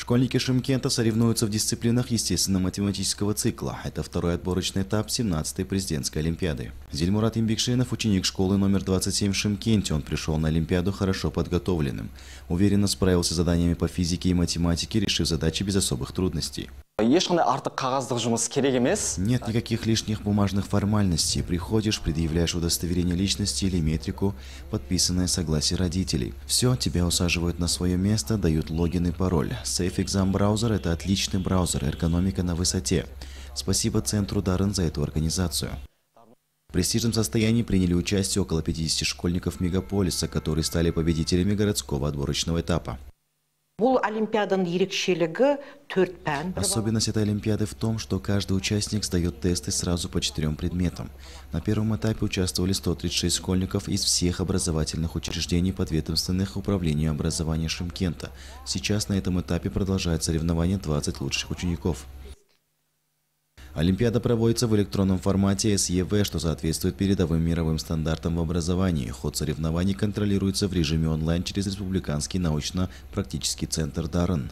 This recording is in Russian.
Школьники Шимкента соревнуются в дисциплинах естественно-математического цикла. Это второй отборочный этап 17-й президентской Олимпиады. Зельмурат Имбекшинов – ученик школы номер 27 в Шимкенте. Он пришел на Олимпиаду хорошо подготовленным. Уверенно справился с заданиями по физике и математике, решив задачи без особых трудностей ешқандай артық қағаздық жұмыс керек емес нет никаких лишних бумажных формальностей приходишь предъявляешь удостоверение личности или метрику подписанное согласие родителей все тебя усаживают на свое место дают логин и пароль safe exam браузер это отличный браузер эргономика на высоте спасибо центру даррен за эту организацию в престижном состоянии приняли участие около 50 школьников мегаполиса, которые стали победителями городского отборочного этапа. Особенность этой олимпиады в том, что каждый участник сдает тесты сразу по четырем предметам. На первом этапе участвовали 136 школьников из всех образовательных учреждений подведомственных управлению образования Шимкента. Сейчас на этом этапе продолжает соревнование 20 лучших учеников. Олимпиада проводится в электронном формате СЕВ, что соответствует передовым мировым стандартам в образовании. Ход соревнований контролируется в режиме онлайн через Республиканский научно-практический центр «Даррен».